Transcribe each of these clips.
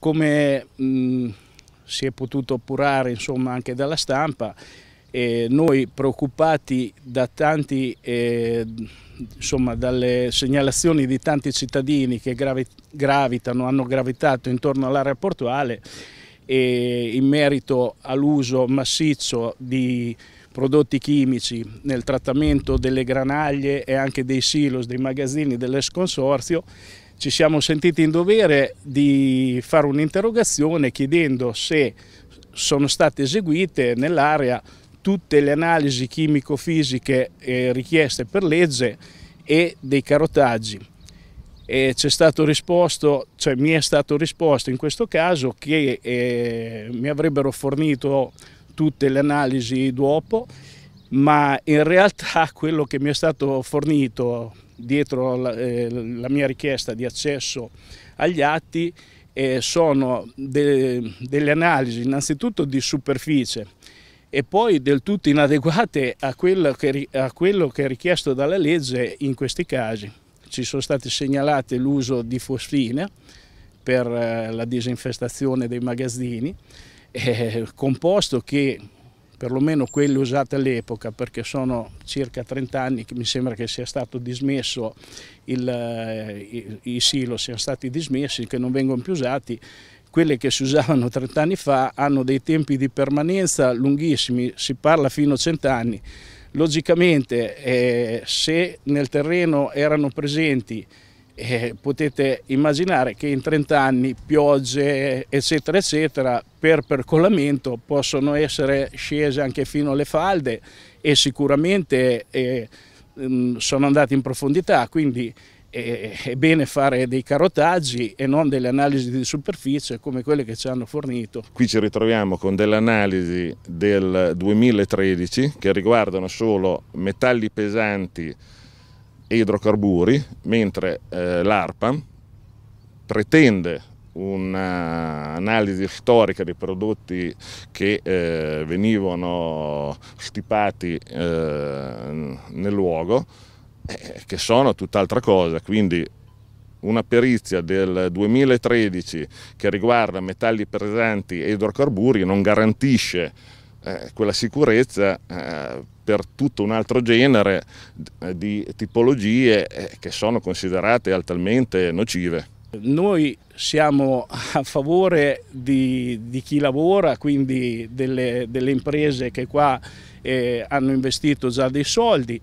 Come mh, mm, si è potuto appurare insomma, anche dalla stampa, eh, noi preoccupati da tanti, eh, insomma, dalle segnalazioni di tanti cittadini che gravi, gravitano, hanno gravitato intorno all'area portuale eh, in merito all'uso massiccio di prodotti chimici nel trattamento delle granaglie e anche dei silos, dei magazzini dell'ex consorzio ci siamo sentiti in dovere di fare un'interrogazione chiedendo se sono state eseguite nell'area tutte le analisi chimico-fisiche eh, richieste per legge e dei carotaggi. Stato risposto, cioè mi è stato risposto in questo caso che eh, mi avrebbero fornito tutte le analisi dopo, ma in realtà quello che mi è stato fornito dietro la, eh, la mia richiesta di accesso agli atti eh, sono de, delle analisi innanzitutto di superficie e poi del tutto inadeguate a quello, che, a quello che è richiesto dalla legge in questi casi. Ci sono stati segnalati l'uso di fosfina per eh, la disinfestazione dei magazzini, eh, composto che perlomeno quelle usate all'epoca, perché sono circa 30 anni che mi sembra che sia stato dismesso, il, eh, i, i silo siano stati dismessi, che non vengono più usati, quelle che si usavano 30 anni fa hanno dei tempi di permanenza lunghissimi, si parla fino a 100 anni. Logicamente eh, se nel terreno erano presenti eh, potete immaginare che in 30 anni piogge eccetera eccetera per percolamento possono essere scese anche fino alle falde e sicuramente eh, mm, sono andate in profondità quindi eh, è bene fare dei carotaggi e non delle analisi di superficie come quelle che ci hanno fornito. Qui ci ritroviamo con delle analisi del 2013 che riguardano solo metalli pesanti e idrocarburi, mentre eh, l'ARPA pretende un'analisi storica dei prodotti che eh, venivano stipati eh, nel luogo, eh, che sono tutt'altra cosa, quindi una perizia del 2013 che riguarda metalli pesanti e idrocarburi non garantisce eh, quella sicurezza eh, per tutto un altro genere di tipologie eh, che sono considerate altamente nocive. Noi siamo a favore di, di chi lavora, quindi delle, delle, imprese che qua hanno investito già dei soldi,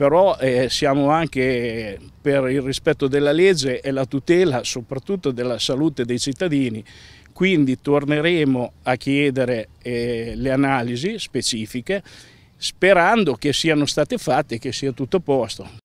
però eh, siamo anche per il rispetto della legge e la tutela soprattutto della salute dei cittadini quindi torneremo a chiedere eh, le analisi specifiche sperando che siano state fatte e che sia tutto a posto.